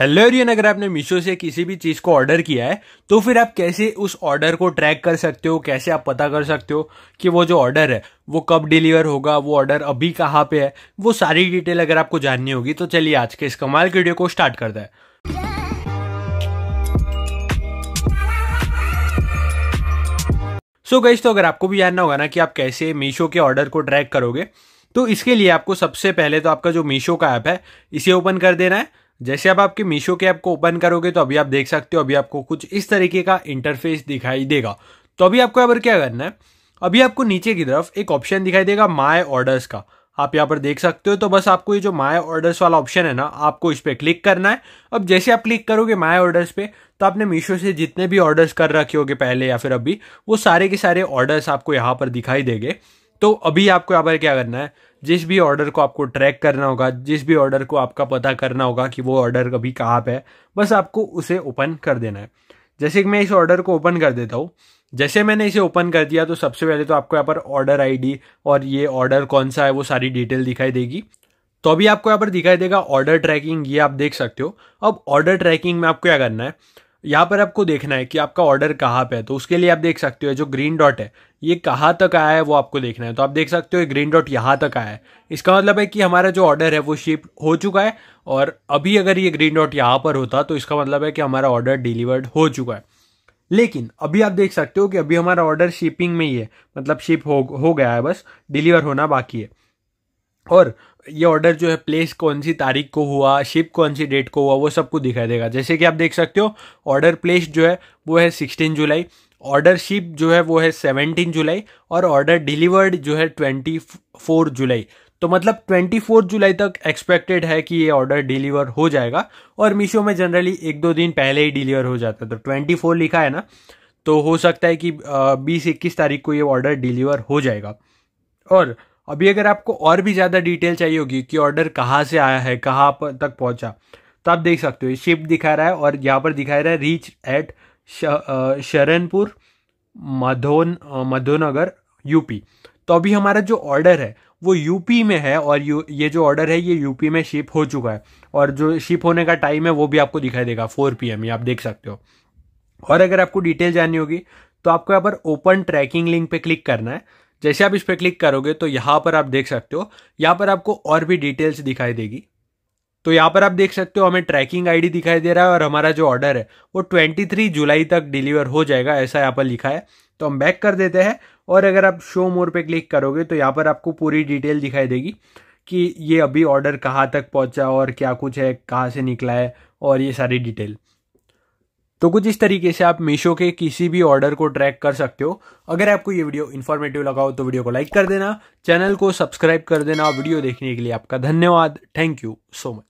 hello Ariane अगर आपने मीशो से किसी भी चीज़ को ऑर्डर किया है तो फिर आप कैसे उस ऑर्डर को ट्रैक कर सकते हो कैसे आप पता कर सकते हो कि वो जो ऑर्डर है वो कब डिलीवर होगा वो ऑर्डर अभी कहाँ पे है वो सारी डिटेल अगर आपको जाननी होगी तो चलिए आज के इस कमाल की वीडियो को स्टार्ट करता है सो so तो अगर आपको भी जानना होगा ना कि आप कैसे मीशो के ऑर्डर को ट्रैक करोगे तो इसके लिए आपको सबसे पहले तो आपका जो मीशो का ऐप है इसे ओपन कर देना है जैसे आप आपके मीशो के ऐप को ओपन करोगे तो अभी आप देख सकते हो अभी आपको कुछ इस तरीके का इंटरफेस दिखाई देगा तो अभी आपको यहाँ पर क्या करना है अभी आपको नीचे की तरफ एक ऑप्शन दिखाई देगा माय ऑर्डर्स का आप यहाँ पर देख सकते हो तो बस आपको ये जो माय ऑर्डर्स वाला ऑप्शन है ना आपको इस पर क्लिक करना है अब जैसे आप क्लिक करोगे माय ऑर्डर्स पे तो आपने मीशो से जितने भी ऑर्डर्स कर रखे होगे पहले या फिर अभी वो सारे के सारे ऑर्डर्स आपको यहाँ पर दिखाई देंगे तो अभी आपको यहाँ पर क्या करना है जिस भी ऑर्डर को आपको ट्रैक करना होगा जिस भी ऑर्डर को आपका पता करना होगा कि वो ऑर्डर अभी कहाँ पे है बस आपको उसे ओपन कर देना है जैसे कि मैं इस ऑर्डर को ओपन कर देता हूँ जैसे मैंने इसे ओपन कर दिया तो सबसे पहले तो आपको यहाँ पर ऑर्डर आईडी और ये ऑर्डर कौन सा है वो सारी डिटेल दिखाई देगी तो अभी आपको यहाँ पर दिखाई देगा ऑर्डर ट्रैकिंग ये आप देख सकते हो अब ऑर्डर ट्रैकिंग में आपको क्या करना है यहाँ पर आपको देखना है कि आपका ऑर्डर कहाँ पे है तो उसके लिए आप देख सकते हो जो ग्रीन डॉट है ये कहाँ तक आया है वो आपको देखना है तो आप देख सकते हो ग्रीन डॉट यहाँ तक आया है इसका मतलब है कि हमारा जो ऑर्डर है वो शिप हो चुका है और अभी अगर ये ग्रीन डॉट यहाँ पर होता तो इसका मतलब है कि हमारा ऑर्डर डिलीवर्ड हो चुका है लेकिन अभी आप देख सकते हो कि अभी हमारा ऑर्डर शिपिंग में ही है मतलब शिप हो हो गया है बस डिलीवर होना बाकी है और ये ऑर्डर जो है प्लेस कौन सी तारीख को हुआ शिप कौन सी डेट को हुआ वो सबको दिखाई देगा जैसे कि आप देख सकते हो ऑर्डर प्लेस जो है वो है सिक्सटीन जुलाई ऑर्डर शिप जो है वो है सेवनटीन जुलाई और ऑर्डर डिलीवर्ड जो है ट्वेंटी फोर जुलाई तो मतलब ट्वेंटी फोर जुलाई तक एक्सपेक्टेड है कि ये ऑर्डर डिलीवर हो जाएगा और मीशो में जनरली एक दो दिन पहले ही डिलीवर हो जाता है तो ट्वेंटी फोर लिखा है ना तो हो सकता है कि बीस इक्कीस तारीख को ये ऑर्डर डिलीवर हो जाएगा और अभी अगर आपको और भी ज़्यादा डिटेल चाहिए होगी कि ऑर्डर कहाँ से आया है कहाँ तक पहुँचा तो आप देख सकते हो शिप दिखा रहा है और यहाँ पर दिखा रहा है रीच एट शरणपुर मधोन मधोनगर यूपी तो अभी हमारा जो ऑर्डर है वो यूपी में है और यू ये जो ऑर्डर है ये यूपी में शिप हो चुका है और जो शिप होने का टाइम है वो भी आपको दिखाई देगा फोर पी एम ये आप देख सकते हो और अगर आपको डिटेल जाननी होगी तो आपको यहाँ पर ओपन ट्रैकिंग लिंक पे क्लिक करना है जैसे आप इस पर क्लिक करोगे तो यहाँ पर आप देख सकते हो यहाँ पर आपको और भी डिटेल्स दिखाई देगी तो यहाँ पर आप देख सकते हो हमें ट्रैकिंग आईडी दिखाई दे रहा है और हमारा जो ऑर्डर है वो 23 जुलाई तक डिलीवर हो जाएगा ऐसा यहाँ पर लिखा है तो हम बैक कर देते हैं और अगर आप शो मोर पे क्लिक करोगे तो यहाँ पर आपको पूरी डिटेल दिखाई देगी कि ये अभी ऑर्डर कहाँ तक पहुँचा और क्या कुछ है कहाँ से निकला है और ये सारी डिटेल तो कुछ इस तरीके से आप मीशो के किसी भी ऑर्डर को ट्रैक कर सकते हो अगर आपको ये वीडियो इन्फॉर्मेटिव लगा हो तो वीडियो को लाइक कर देना चैनल को सब्सक्राइब कर देना वीडियो देखने के लिए आपका धन्यवाद थैंक यू सो मच